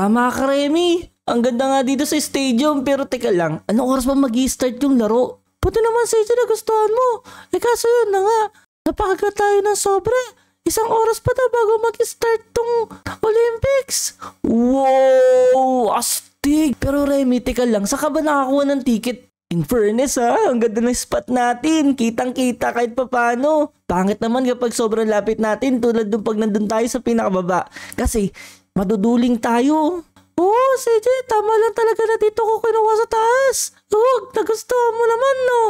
Tama ka, Remy. Ang ganda nga dito sa stadium pero teka lang, anong oras ba mag start yung laro? Puto naman sa ito na gustuhan mo. Eh kaso yun na nga, napakaga tayo ng sobra. Isang oras pa daw bago mag-start tong Olympics. Wow! Astig! Pero Remy, teka lang, saka ba nakakuha ng ticket? In fairness ha, ang ganda ng spot natin. Kitang-kita kahit papano. Pangit naman kapag sobrang lapit natin tulad nung pag nandun tayo sa pinakababa. Kasi Maduduling tayo. Oo, oh, CJ, tama lang talaga na dito ko kinuha sa taas. Huwag, nagustuhan mo naman, no?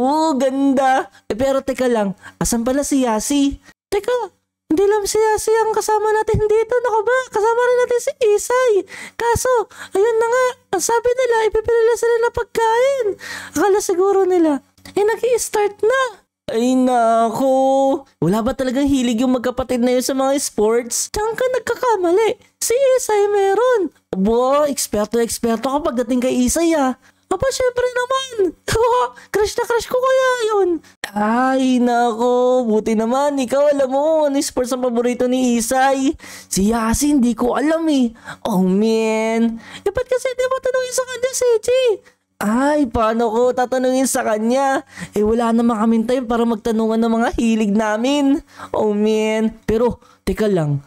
Oo, oh, ganda. Eh, pero teka lang, asan pala si Yasi? Teka, hindi lang si Yasi ang kasama natin dito. Naku ba, kasama rin natin si Isay. Kaso, ayun na nga, ang sabi nila, ipipilala sila na pagkain. Akala siguro nila, eh nag i start na. Ay nako! Wala ba talagang hilig yung magkapatid na yun sa mga sports? Diyan ka nagkakamali. Si Isay meron. Abo, eksperto-eksperto ka pagdating kay Isay ah. Aba, syempre naman. crush na crush ko kaya yun. Ay, nako. Buti naman. Ikaw alam mo ano yung sports ang paborito ni Isay. Si Yasin, hindi ko alam eh. Oh, man. Eh, ba't kasi di mo tanongin sa kanya si Eji? Ay, paano ko tatanungin sa kanya? Eh wala naman kami time para magtanungan ng mga hilig namin. Oh man. Pero, teka lang.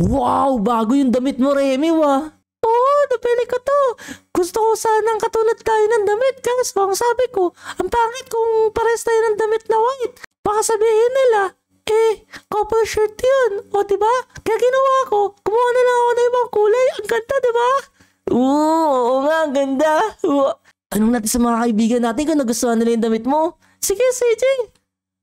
Wow, bago yung damit mo, Remy, wah. Oo, oh, napili ko to. Gusto ko sanang katulad tayo ng damit. Kasi ang sabi ko, ang pangit kung pares tayo ng damit na white. Baka sabihin nila, eh, couple shirt yun. O, diba? Kaya ginawa ko, kumuha na lang ako ng ibang kulay. Ang ganda, diba? Oo, oo nga, ang ganda. Wow. Tanong natin sa mga kaibigan natin kung nagustuhan nila yung damit mo. Sige, CJ.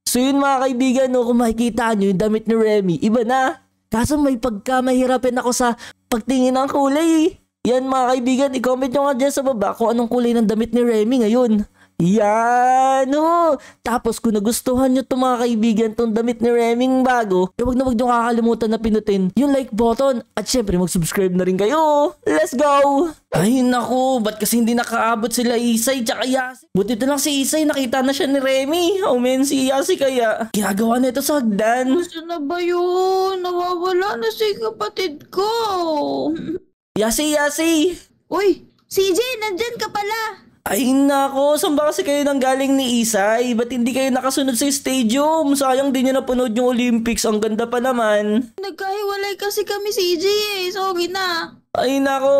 So yun mga kaibigan, no, kung makikita nyo yung damit ni Remy, iba na. Kaso may pagka mahirapin ako sa pagtingin ng kulay Yan mga kaibigan, i-comment nyo nga dyan sa baba kung anong kulay ng damit ni Remy ngayon. Yan! no? Oh. Tapos kung nagustuhan nyo to mga kaibigan tong damit ni Reming bago, eh wag na wag nyo kakalimutan na pinutin yung like button at syempre mag-subscribe na rin kayo. Let's go! Ay naku, ba't kasi hindi nakaabot sila Isay tsaka Yasi? Buti na lang si Isay, nakita na siya ni Remy. Oh men, si Yasi kaya. Ginagawa na ito sa hagdan. Saan na ba yun? Nawawala na si kapatid ko. Yasi, Yasi! Uy, CJ, nandyan ka pala. Ay nako, saan ba kasi kayo nang galing ni Isay? Ba't hindi kayo nakasunod sa stadium? Sayang din niya napanood yung Olympics. Ang ganda pa naman. Nagkahiwalay kasi kami si EJ eh. Sorry na. Ay nako,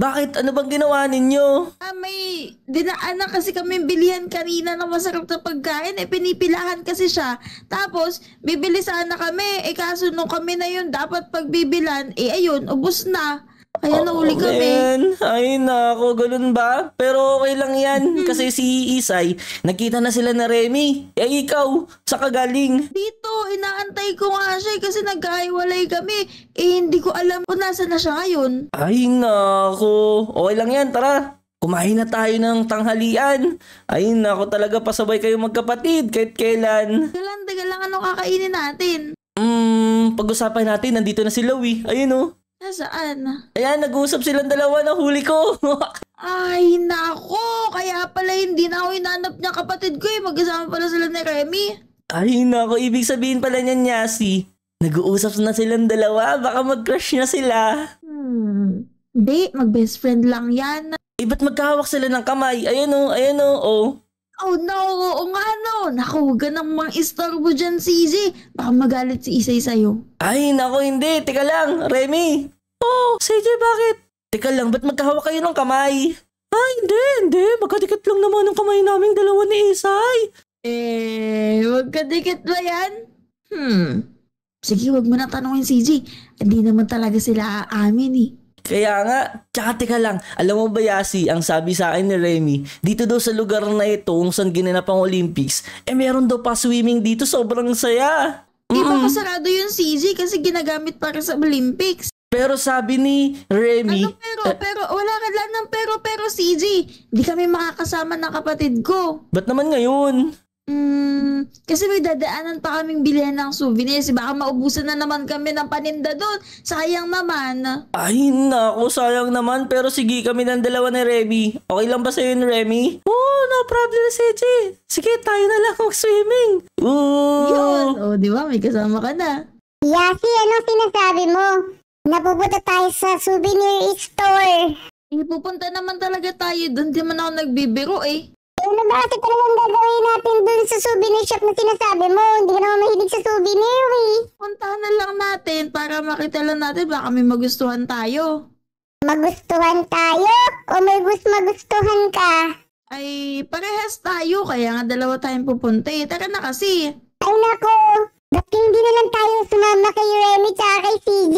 bakit? Ano bang ginawa ninyo? Ah, may dinaan na kasi kami bilihan kanina ng masarap na pagkain. Eh, pinipilahan kasi siya. Tapos, bibili sana kami. Eh, kaso nung kami na yun, dapat pagbibilan. Eh, ayun, ubos na. Ayan, oh, nahuli kami. Man. Ay, nako, ganun ba? Pero okay lang yan. Kasi si Isay, nakita na sila na Remy. Eh, ikaw, sa kagaling. Dito, inaantay ko nga siya eh, kasi nagkahiwalay kami. Eh, hindi ko alam kung nasa na siya ngayon. Ay, nako. Okay lang yan, tara. Kumain na tayo ng tanghalian. Ay, nako talaga, pasabay kayo magkapatid kahit kailan. Kailan, tagal lang anong kakainin natin? Hmm, pag-usapan natin, nandito na si Louie. Ayun oh. Nasaan? Ayan, nag-uusap silang dalawa na huli ko. Ay, nako! Kaya pala hindi na ako hinanap niya kapatid ko eh. Magkasama pala sila ni Remy. Ay, nako. Ibig sabihin pala niya Nyasi. Nag-uusap na silang dalawa. Baka mag-crush na sila. Hmm. Hindi, mag-best friend lang yan. Eh, ba't magkahawak sila ng kamay? Ayan o, oh, ayan o, oh. oh. Oh no, oo nga no. Naku, ganang ka nang mang istorbo dyan si Izzy. Baka magalit si Isay sa'yo. Ay, naku hindi. Teka lang, Remy. Oh, CJ, bakit? Teka lang, ba't magkahawak kayo ng kamay? Ay, hindi, hindi. Magkadikit lang naman ang kamay naming dalawa ni Isay. Eh, magkadikit ba yan? Hmm. Sige, wag mo na tanungin si Izzy. Hindi naman talaga sila aamin eh. Kaya nga, tsaka teka lang, alam mo ba Yasi, ang sabi sa akin ni Remy, dito daw sa lugar na ito kung saan ginanap ang Olympics, eh meron daw pa swimming dito, sobrang saya. Di ba sarado yung CG kasi ginagamit para sa Olympics? Pero sabi ni Remy... Ano pero? Uh, pero wala ka lang ng pero pero CG. Hindi kami makakasama ng kapatid ko. Ba't naman ngayon? Mm, kasi may dadaanan pa kaming bilhin ng souvenirs. Baka maubusan na naman kami ng paninda doon. Sayang naman. Ay, nako, sayang naman. Pero sige, kami ng dalawa ni Remy. Okay lang ba sa'yo ni Remy? Oo, oh, no problem, Seche. Sige, tayo na lang mag-swimming. Oo. Yun. O, oh, di ba? May kasama ka na. Yasi, anong sinasabi mo? Napupunta tayo sa souvenir store. Eh, pupunta naman talaga tayo doon. Di man ako nagbibiro eh. Ano bakit? Ano bang gagawin natin dun sa souvenir shop na sinasabi mo? Hindi ka naman mahilig sa souvenir eh. Puntahan na lang natin para makita lang natin baka may magustuhan tayo. Magustuhan tayo? O may gusto magustuhan ka? Ay, parehas tayo kaya nga dalawa tayong pupunta eh. Tara na kasi. Ay nako, ba't hindi na lang tayo sumama kay Remy tsaka kay CG?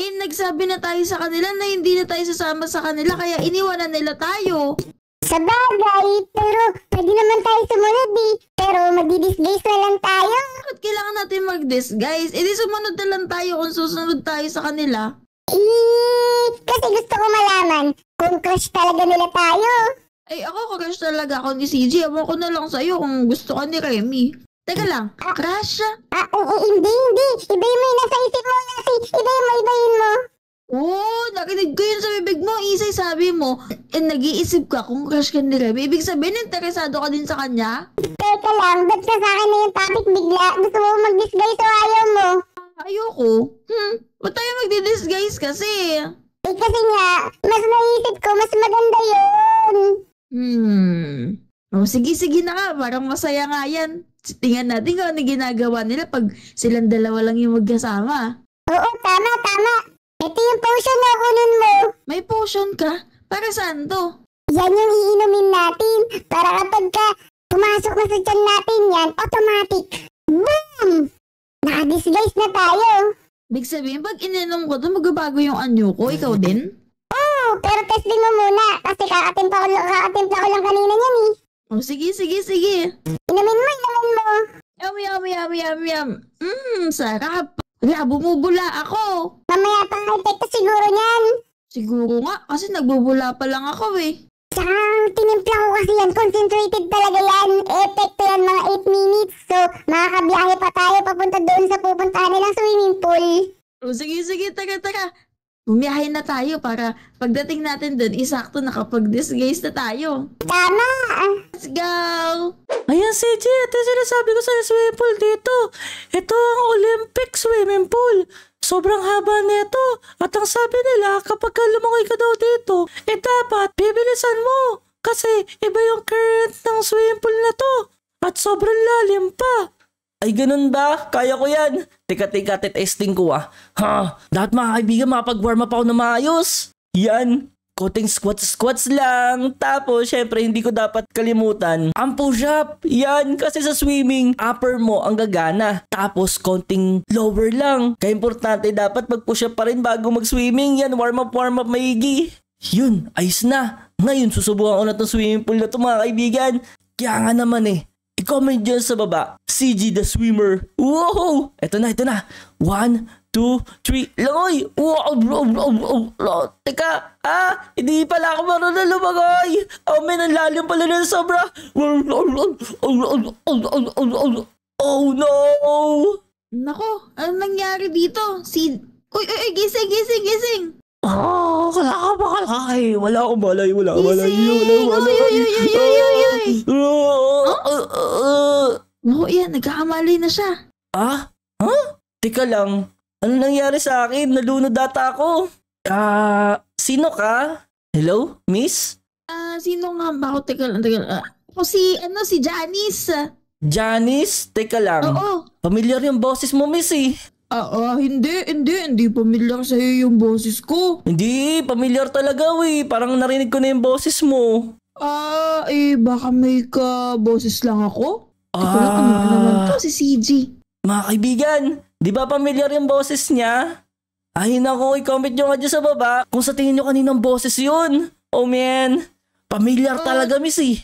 Eh, nagsabi na tayo sa kanila na hindi na tayo sasama sa kanila kaya iniwanan nila tayo. Sa bagay, pero pwede naman tayo sumunod eh. Pero magdi-disguise na lang tayo. Bakit kailangan natin mag-disguise? Eh di sumunod na lang tayo kung susunod tayo sa kanila. Eh, kasi gusto ko malaman kung crush talaga nila tayo. Ay, ako crush talaga ako ni CJ. Ewan ko na lang sa'yo kung gusto ka ni Remy. Teka lang, ah, crush? Ah, oo, hindi, hindi. Iba yung may nasa isip mo, nasa iba yung mo, iba mo. Oo, nakinig ko yun sa bibig mo. Isay sabi mo, eh nag-iisip ka kung crush ka ni Remy. Ibig sabihin, interesado ka din sa kanya? Teka lang, ba't ka sa akin na yung topic bigla? Gusto mo mag-disguise o ayaw mo? Ah, ayoko. Hmm, ba't tayo magdi-disguise kasi? Eh kasi nga, mas naisip ko, mas maganda yun. Hmm. Oh, sige, sige na nga. Parang masaya nga yan. Tingnan natin kung ano ginagawa nila pag silang dalawa lang yung magkasama. Oo, tama, tama. Ito yung potion na kunin mo. May potion ka? Para saan to? Yan yung iinumin natin para kapag ka pumasok na sa tiyan natin yan, automatic. Boom! Nakadisguise na tayo. Big sabihin, pag ininom ko to, magbabago yung anyo ko. Ikaw din? Oo, oh, pero testin mo muna. Kasi kakatimpla ko, kakatimpla ko lang kanina niyan eh. Oh, sige, sige, sige. Inumin mo, inumin mo. Yum, yum, yum, yum, yum. Mmm, sarap. Wala, bumubula ako. Mamaya pang epekto siguro niyan. Siguro nga, kasi nagbubula pa lang ako eh. Tsaka tinimpla ko kasi yan, concentrated talaga yan. Epekto yan, mga 8 minutes. So, makakabiyahe pa tayo papunta doon sa pupuntahan nilang swimming pool. O oh, sige, sige, taga, taga. Umiyahin na tayo para pagdating natin doon, isakto nakapag-disguise na tayo. Tama! Let's go! Ayan si G, ito yung sinasabi ko sa swimming pool dito. Ito ang Olympic swimming pool. Sobrang haba nito at ang sabi nila kapag lumangoy ka daw dito, eh dapat bibilisan mo kasi iba yung current ng swimming pool na to at sobrang lalim pa. Ay, ganun ba? Kaya ko yan. Teka, teka, testing ko ah. Ha? Dapat mga kaibigan, makapag-warm up ako na maayos. Yan. Kuting squats, squats lang. Tapos, syempre, hindi ko dapat kalimutan. Ang push-up. Yan, kasi sa swimming, upper mo ang gagana. Tapos, konting lower lang. Kaya importante, dapat mag-push-up pa rin bago mag-swimming. Yan, warm-up, warm-up, maigi. Yun, ayos na. Ngayon, susubukan ko na itong swimming pool na ito, mga kaibigan. Kaya nga naman eh, I-comment dyan sa baba, CG the Swimmer. Whoa! Ito na, ito na. One, two, three. Langoy! Wow! Bro, bro, bro, bro. Teka, ah, hindi pala ako marunong lumangoy. Oh, may nanlalim pala na sobra. Oh no! Nako, ano nangyari dito? Si... Uy, uy, uy, gising, gising, gising! Oh, wala ka ba kalakay? Wala akong malay, wala akong malay. Gising! Uy, uy, uy, uy, uy, uy! eh. Huh? Oo oh, yan, nagkakamali na siya. Ah? Huh? Teka lang, ano nangyari sa akin? Nalunod data ako. Ah, uh, sino ka? Hello, miss? Ah, uh, sino nga ba ako? Teka lang, teka lang. Ako si, ano, si Janice. Janice? Teka lang. Oo. Familiar yung boses mo, miss eh. Oo, ah, ah, hindi, hindi, hindi pamilyar sa'yo yung boses ko. Hindi, pamilyar talaga, we. Eh. Parang narinig ko na yung boses mo. Ah, eh baka may ka-boses lang ako. Ah. Wala, ano naman to si CJ. Mga kaibigan, di ba pamilyar yung boses niya? Ay nako, i-comment nyo nga dyan sa baba kung sa tingin nyo kaninang boses yun. Oh man, pamilyar Ah. talaga miss eh.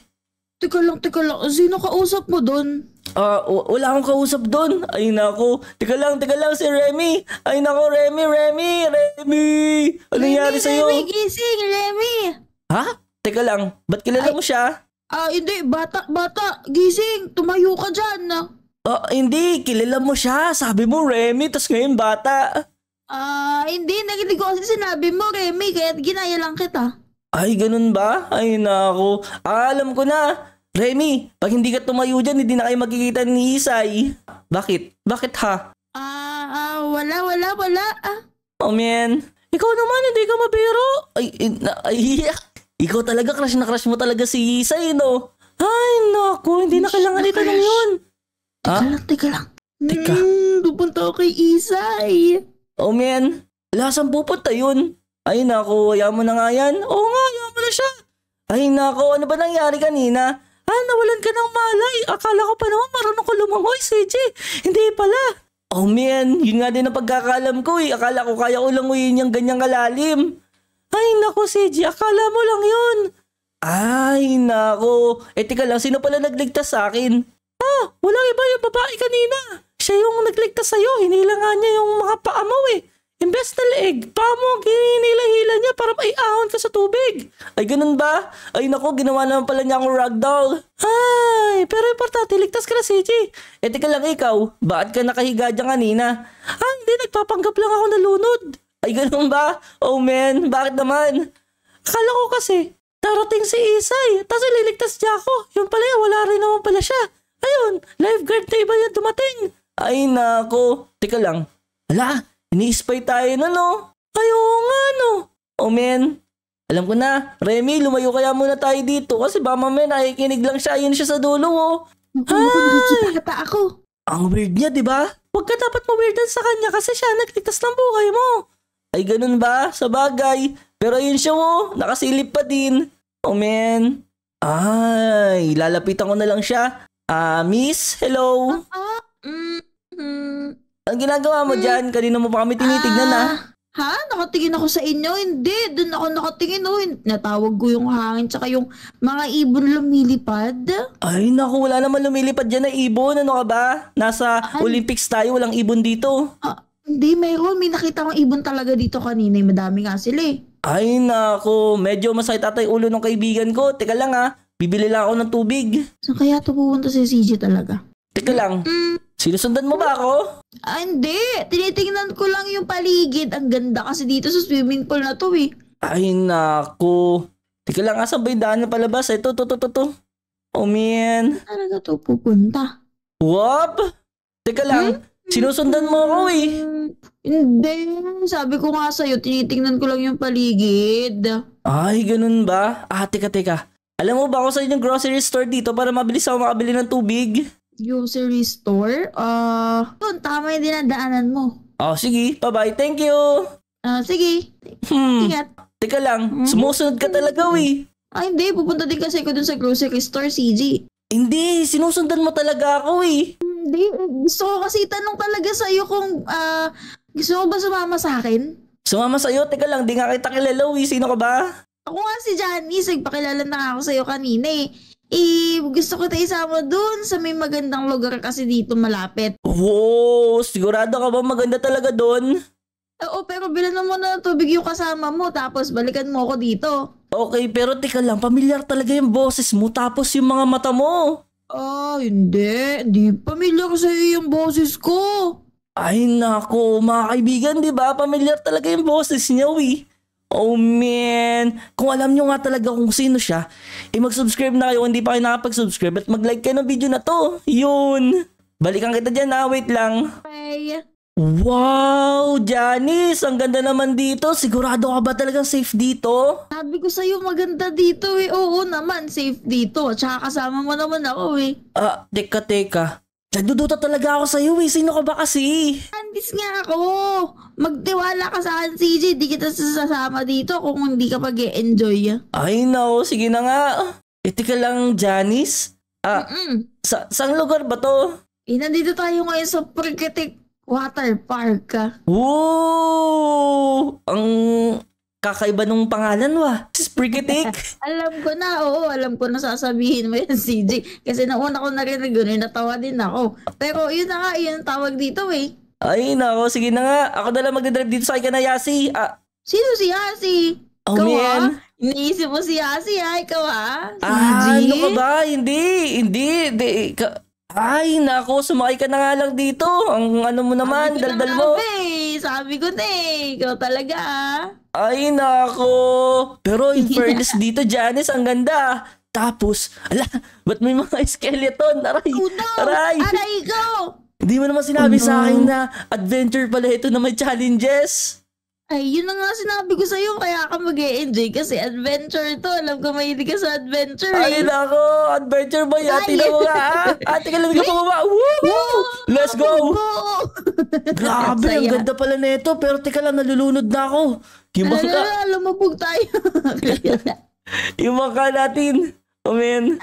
Teka lang, teka lang. Sino kausap mo doon? Ah, w- wala akong kausap doon. Ay nako, teka lang, teka lang si Remy. Ay nako, Remy, Remy, Remy. Ano nangyari sa'yo? Remy, gising! Remy! Ha? Teka lang, ba't kilala Ay. mo siya? Ah, hindi. Bata, bata. Gising. Tumayo ka dyan. Oh, hindi. Kilala mo siya. Sabi mo, Remy. Tapos ngayon, bata. Ah, hindi. Nakinig ko kasi sinabi mo, Remy. Kaya ginaya lang kita. Ay, ganun ba? Ay, nako. Ah, alam ko na. Remy, pag hindi ka tumayo dyan, hindi na kayo magkikita ni Isay. Bakit? Bakit ha? Ah, ah, wala, wala, wala. Ah. Oh, man. Ikaw naman, hindi ka mabiro. ay, ay, ay, Ikaw talaga, crush na crush mo talaga si Isay, eh, no? Ay, naku, hindi na kailangan ito ng yun. Teka ah? lang, teka lang. Teka. Mm, kay Isay. Eh. Oh, man. Lasang pupunta yun. Ay, naku, hayaan mo na nga yan. Oo nga, hayaan mo na siya. Ay, naku, ano ba nangyari kanina? Ah, nawalan ka ng malay. Akala ko pa naman marunong ko lumangoy, CJ. Hindi pala. Oh man, yun nga din ang pagkakalam ko eh. Akala ko kaya ko languyin yung ganyang kalalim. Ay nako CJ, akala mo lang yun. Ay nako, eh teka lang, sino pala nagligtas sa akin? Ah, walang iba yung babae kanina. Siya yung nagligtas sa'yo, hinila nga niya yung mga paa mo eh. Imbes na leeg, paa mo ang hinihila niya para maiahon ka sa tubig. Ay ganun ba? Ay nako, ginawa naman pala niya akong ragdoll. Ay, pero importante, ligtas ka na CJ. Eh teka lang ikaw, bakit ka nakahiga dyan kanina? Ah, hindi, nagpapanggap lang ako nalunod. Ay, ganun ba? Oh man, bakit naman? Akala ko kasi, darating si Isay, eh. tapos ililigtas niya ako. Yun pala yun, wala rin naman pala siya. Ayun, lifeguard na iba yan dumating. Ay nako, teka lang. Ala, ini-spy tayo na no. Ay oo nga no. Oh man, alam ko na, Remy, lumayo kaya muna tayo dito kasi ba mamaya nakikinig lang siya, ayun siya sa dulo oh. Ay! Bata ako. Ang weird niya, di ba? Huwag ka dapat mawirdan sa kanya kasi siya nagligtas ng buhay mo. Ay, ganun ba? Sa bagay. Pero ayun siya mo, oh. nakasilip pa din. Oh man. Ay, lalapitan ko na lang siya. Ah, uh, miss, hello? Uh-huh. Mm-hmm. Ang ginagawa mo mm kanina mo pa kami tinitignan ah. Uh... Ha? Nakatingin ako sa inyo? Hindi. Doon ako nakatingin. Oh. Natawag ko yung hangin tsaka yung mga ibon lumilipad. Ay, naku. Wala naman lumilipad dyan na ibon. Ano ka ba? Nasa An- Olympics tayo. Walang ibon dito. Ah, hindi, mayroon. May nakita kong ibon talaga dito kanina. Eh, madami nga sila eh. Ay nako, medyo masakit ata yung ulo ng kaibigan ko. Teka lang ha, ah. bibili lang ako ng tubig. Saan kaya ito pupunta si CJ talaga? Teka lang, mm. sinusundan mo ba ako? Ah, hindi. Tinitingnan ko lang yung paligid. Ang ganda kasi dito sa swimming pool na to eh. Ay nako. Teka lang, asa ah. ba yung daan na palabas? Ito, to, to, to, to. Oh man. Talaga to pupunta. Wop! Teka lang, hmm? Sinusundan mo ako eh. Hindi. Sabi ko nga sa'yo, tinitingnan ko lang yung paligid. Ay, ganun ba? Ah, teka, teka. Alam mo ba ako sa yung grocery store dito para mabilis ako makabili ng tubig? Grocery store? Ah, uh, yun, tama yung dinadaanan mo. Oh, sige. Bye-bye. Thank you. Ah, uh, sige. Hmm. Ingat. Teka lang, hmm sumusunod ka talaga, we. Eh. Ah, hindi. Pupunta din kasi ko dun sa grocery store, CG. Hindi, sinusundan mo talaga ako, eh. Hindi. Gusto ko kasi tanong talaga sa'yo kung uh, gusto mo ba sumama sa akin? Sumama sa'yo? Teka lang, di nga kita kilala. Uy, sino ka ba? Ako nga si Janice. Nagpakilala na ako sa'yo kanina eh. Eh, gusto ko tayo isama doon sa may magandang lugar kasi dito malapit. Wow! Sigurado ka ba maganda talaga doon? Oo, pero bilan mo na tubig yung kasama mo tapos balikan mo ako dito. Okay, pero teka lang, pamilyar talaga yung boses mo tapos yung mga mata mo. Ah, hindi. Di pamilyar sa iyo yung boses ko. Ay nako, mga kaibigan, di ba? Pamilyar talaga yung boses niya, we. Oh man, kung alam nyo nga talaga kung sino siya, eh mag-subscribe na kayo kung hindi pa kayo nakapag-subscribe at mag-like kayo ng video na to. Yun! Balikan kita dyan na, wait lang. Bye! Wow, Janice! Ang ganda naman dito. Sigurado ka ba talagang safe dito? Sabi ko sa'yo maganda dito eh. Oo naman, safe dito. Tsaka kasama mo naman ako eh. Ah, teka teka. Nagdududa talaga ako sa'yo eh. Sino ka ba kasi? Andis nga ako. Magtiwala ka sa akin, CJ. Di kita sasama dito kung hindi ka pag enjoy Ay nako, sige na nga. Iti eh, ka lang, Janice. Ah, Mm-mm. sa saang lugar ba to? Eh, nandito tayo ngayon sa Pagkatik Water park. Whoa! Ang kakaiba nung pangalan wa. Sprigitik. alam ko na, oo. Alam ko na sasabihin mo yan, CJ. Kasi nauna ko narinig yun, natawa din ako. Pero yun na nga, yun ang tawag dito eh. Ay, nako. Sige na nga. Ako na lang magdadrive dito sa akin na Yasi. Ah. Sino si Yasi? Oh, Ikaw, man. Ah? Iniisip mo si Yasi, ha? Ah, ikaw, ha? Ah, ah ano ka ba? Hindi. Hindi. De, Ka- ay, nako, sumakay ka na nga lang dito. Ang ano mo naman, Sabi daldal mo. Sabi sabi ko na eh, ikaw talaga ah. Ay, nako. Pero in fairness dito, Janice, ang ganda ah. Tapos, ala, ba't may mga skeleton? Aray, oh, no. aray. Aray, go. Hindi mo naman sinabi oh, no. sa akin na adventure pala ito na may challenges. Ay, yun na nga sinabi ko sa'yo, kaya ka mag enjoy kasi adventure to. Alam ko mahilig ka sa adventure eh. ako, nako! Adventure ba yan? Tingnan mo nga, ha? Ate, kailan ka pababa? Woo! Let's go! Grabe, ang ganda pala nito. Pero teka lang, nalulunod na ako. Kibang ka. Ala, lumabog tayo. Ibang ka natin. Amen.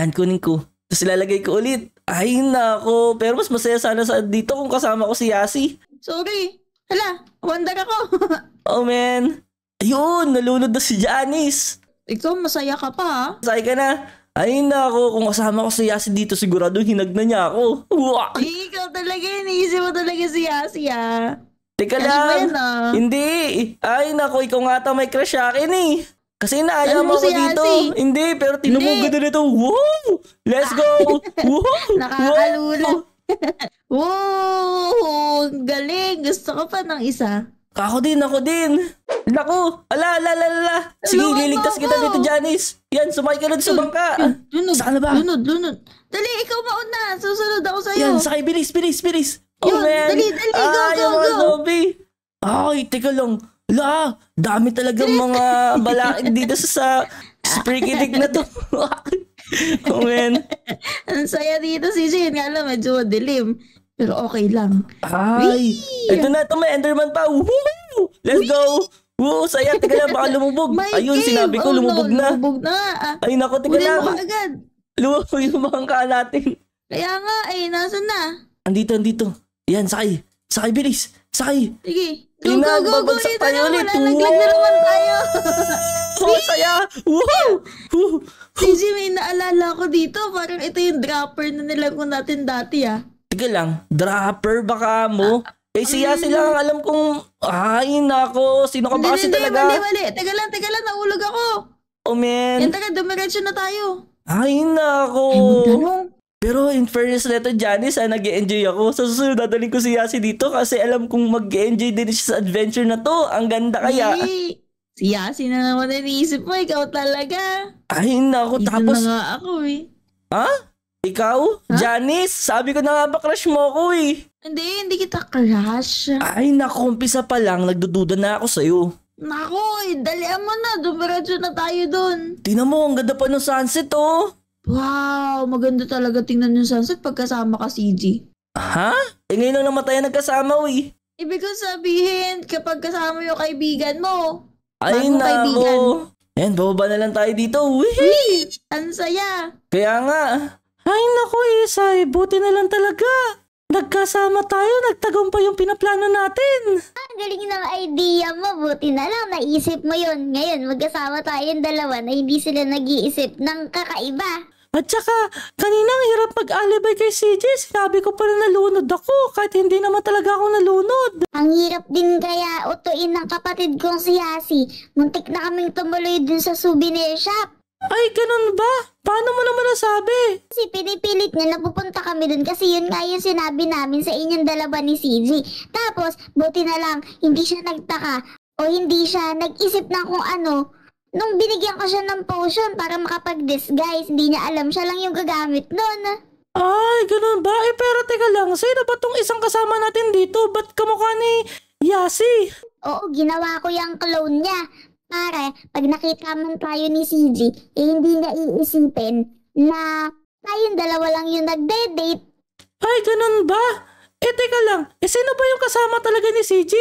Yan, kunin ko. Tapos ilalagay ko ulit. Ay, nako. Pero mas masaya sana sa dito kung kasama ko si Yasi. Sorry. Hala, wandag ako. oh man. Ayun, nalunod na si Janice. Ikaw masaya ka pa ha? Masaya ka na. Ay nako, kung kasama ko si Yasi dito, sigurado hinag na niya ako. Ikaw talaga, iniisip mo talaga si Yasi ha. Teka Kasi lang. Yan, ah. Hindi. Ay nako, ikaw nga ata may crush sa akin eh. Kasi naaya mo ako si dito. Yasi? Hindi, pero tinan mo ganda nito. Woo! Let's go! wow! Nakakalula. Wow! Galing! Gusto ko pa ng isa. Ako din, ako din. Naku, ala, ala, ala, ala. Sige, Tulungan mo liligtas kita dito, Janice. Yan, sumakay ka nun sa bangka. Lunod, Saan na ba? lunod, lunod. Dali, ikaw mauna. Susunod ako sa'yo. Yan, sakay, bilis, bilis, bilis. Oh, Yun, man. dali, dali, go, ah, go, go. zombie. Ay, teka lang. Ala, dami talaga mga balakid dito sa, sa Sprigidig na to. oh, man. Ang saya dito si Jane. Nga lang, medyo dilim. Pero okay lang. Ay! Wee! Ito na, ito may Enderman pa. Woo! Let's Wee! go! Woo! Saya, teka lang, baka lumubog. My Ayun, game. sinabi ko, oh, lumubog no, na. Lumubog na. Ay, nako, teka lang. Lumubog agad. Lumubog yung mga ka natin. Kaya nga, eh, nasan na? Andito, andito. Yan, sakay. Sakay, bilis. Sakay. Sige. Go, Ina, go, go, go. Ito na, wala. Naglag na naman tayo. ako, saya! Wow! Kasi may naalala ko dito, parang ito yung dropper na nilagay natin dati ah. Sige lang, dropper baka mo? Ah, eh siya um, sila ang alam kung, ay nako, sino ka ba kasi talaga? Hindi, mali, Teka lang, teka lang, nahulog ako. Oh man. Yan, teka, dumiretso na tayo. Ay nako. Ano? pero in fairness nito, Janice, ah, nag-enjoy ako. Sa susunod, dadaling ko si Yasi dito kasi alam kong mag-enjoy e din siya sa adventure na to. Ang ganda kaya. Hey. Si Yasin na naman iniisip mo, ikaw talaga. Ay, naku, Ito tapos... Ito na nga ako eh. Ha? Ikaw? Ha? Janice? Sabi ko na nga ba crush mo ako eh. Hindi, hindi kita crush. Ay, naku, umpisa pa lang, nagdududa na ako sa'yo. Naku, eh, dalian mo na, dumiretso na tayo dun. Tingnan mo, ang ganda pa ng sunset oh. Wow, maganda talaga tingnan yung sunset pagkasama ka, CG. Ha? Eh ngayon lang namatay ang nagkasama, uy. Ibig kong sabihin, kapag kasama yung kaibigan mo, ay, nako. Ayan, bababa na lang tayo dito. Wee! Uy! Ang saya! Kaya nga. Ay, nako Isay, buti na lang talaga. Nagkasama tayo, nagtagumpay yung pinaplano natin. Ah, galing ng idea mo. Buti na lang naisip mo yun. Ngayon, magkasama tayong dalawa na hindi sila nag-iisip ng kakaiba. At saka, kanina ang hirap mag-alibay kay CJ. Sinabi ko pa na nalunod ako kahit hindi naman talaga ako nalunod. Ang hirap din kaya utuin ng kapatid kong si Yasi. Muntik na kaming tumuloy dun sa souvenir shop. Ay, ganun ba? Paano mo naman nasabi? Si pinipilit niya na pupunta kami dun kasi yun nga yung sinabi namin sa inyong dalawa ni CJ. Tapos, buti na lang, hindi siya nagtaka o hindi siya nag-isip ng kung ano nung binigyan ko siya ng potion para makapag-disguise, hindi niya alam siya lang yung gagamit nun. Ay, ganun ba? Eh, pero teka lang, sino ba tong isang kasama natin dito? Ba't kamukha ni Yasi? Oo, ginawa ko yung clone niya. Pare, pag nakita man tayo ni CG, eh hindi niya iisipin na tayong dalawa lang yung nagde-date. Ay, ganun ba? Eh, teka lang, eh sino ba yung kasama talaga ni CG?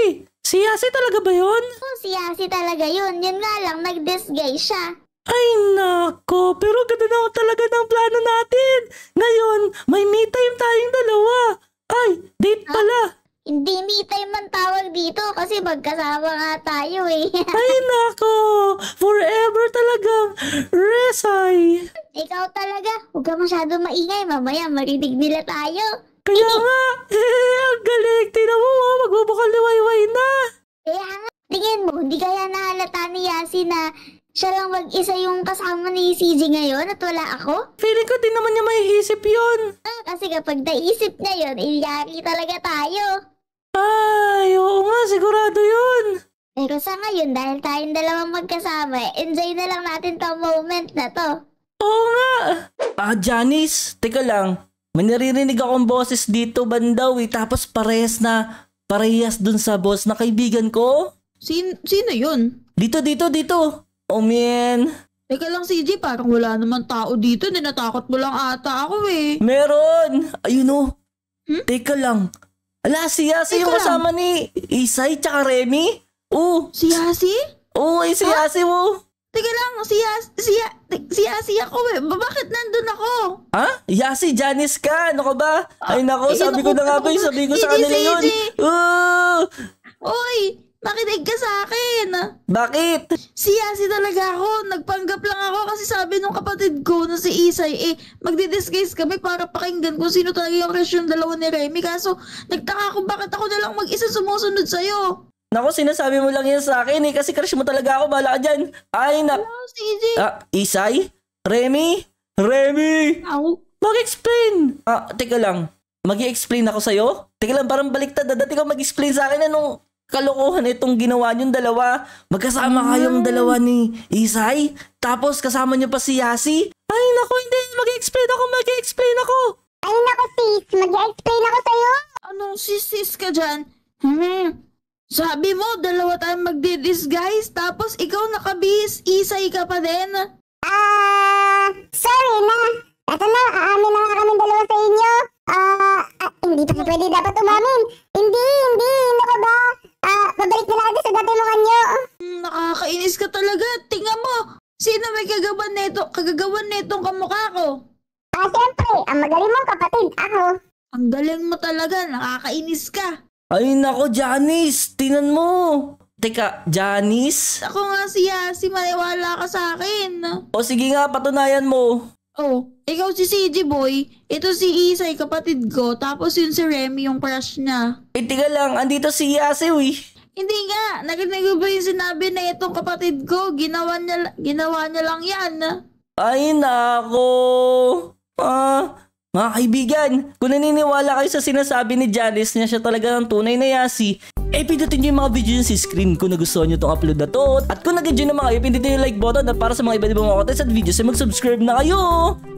Si Yase talaga ba yun? Oo, si Yase talaga yun. Yun nga lang, nag-disguise siya. Ay nako, pero ganda na talaga ng plano natin. Ngayon, may me time tayong dalawa. Ay, date huh? Ah, pala. Hindi me time man tawag dito kasi magkasama nga tayo eh. Ay nako, forever talagang resay. Ikaw talaga, huwag ka masyado maingay. Mamaya marinig nila tayo. Kaya nga, eh, ang galing. Tingnan mo, oh, magbubukal ni Wayway na. Kaya nga, tingin mo, hindi kaya nahalata ni Yasi na siya lang mag-isa yung kasama ni CJ ngayon at wala ako? Feeling ko din naman niya may isip yun. Ah, kasi kapag naisip na yun, ilyari talaga tayo. Ay, oo nga, sigurado yun. Pero sa ngayon, dahil tayong dalawang magkasama, eh, enjoy na lang natin tong moment na to. Oo nga! Ah, Janice, teka lang. May naririnig akong boses dito bandaw eh. Tapos parehas na, parehas dun sa boss na kaibigan ko. Sin sino yun? Dito, dito, dito. Oh man. Teka lang CJ, parang wala naman tao dito. Nanatakot mo lang ata ako eh. Meron! Ayun oh. Hmm? Teka lang. Ala, si Yasi Teka yung kasama ni Isay tsaka Remy. Oh. Si Yasi? Oo, eh, si ah. Yasi mo. Oh. Teka lang, si Yas, si, ya, si Yasi ako eh. Ba, bakit nandun ako? Ha? Yasi, Janice ka! Ano ka ba? Ah, Ay nako, eh, sabi ko na nga ba sabi ko sa kanila yun. Uh! Uy, makinig ka sa akin. Bakit? Si Yasi talaga ako. Nagpanggap lang ako kasi sabi nung kapatid ko na si Isay, eh, magdi-disguise kami para pakinggan kung sino talaga yung relasyon dalawa ni Remy. Kaso, nagtaka ako bakit ako na lang mag-isa sumusunod sa'yo. Nako, sinasabi mo lang yan sa akin eh, kasi crush mo talaga ako, bala ka dyan. Ay, na... Hello, Ah, Isay? Remy? Remy! Ako. Mag-explain! Ah, teka lang. mag explain ako sa'yo? Teka lang, parang baliktad. Dati ka mag-explain sa akin anong kalokohan itong ginawa niyong dalawa. Magkasama ah. kayong dalawa ni Isay, tapos kasama niyo pa si Yasi. Ay, nako, hindi. Mag-explain ako, mag-explain ako. Ay, nako, sis. Mag-explain ako sa'yo. Anong sis-sis ka dyan? Hmm, sabi mo, dalawa tayong magdi-disguise, tapos ikaw nakabihis, isay ka pa din. Ah, sorry na. Ito na, aamin na nga kami dalawa sa inyo. Ah, ah, hindi pa pwede dapat umamin. Hindi, hindi, ano ka ba? Ah, babalik na lang sa dati mga nyo. Hmm, nakakainis ka talaga. Tingnan mo, sino may kagawan nito, kagagawan nitong kamukha ko? Ah, siyempre, ang magaling mong kapatid, ako. Ang galing mo talaga, nakakainis ka. Ay nako, Janice, tinan mo. Teka, Janice? Ako nga si Yasi, maniwala ka sa akin. O sige nga, patunayan mo. Oh, ikaw si CJ Boy, ito si Isay, kapatid ko, tapos yun si Remy, yung crush niya. Eh, tiga lang, andito si Yasi, uy. Hindi nga, nakinig ba yung sinabi na itong kapatid ko, ginawa niya, ginawa niya lang yan. Ay nako. Ah, mga kaibigan, kung naniniwala kayo sa sinasabi ni Janice na siya talaga ng tunay na Yasi, eh pindutin nyo yung mga video nyo sa screen kung nagustuhan nyo itong upload na to. At kung nag-enjoy naman kayo, pindutin yung like button at para sa mga iba ibang mga contents at videos ay mag-subscribe na kayo.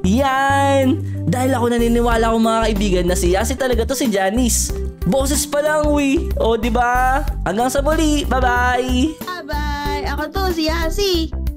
Yan! Dahil ako naniniwala ko mga kaibigan na si Yasi talaga to si Janice. Boses pa lang, we. O, di ba? Hanggang sa muli. Bye-bye! Bye-bye! Ako to, si Yasi.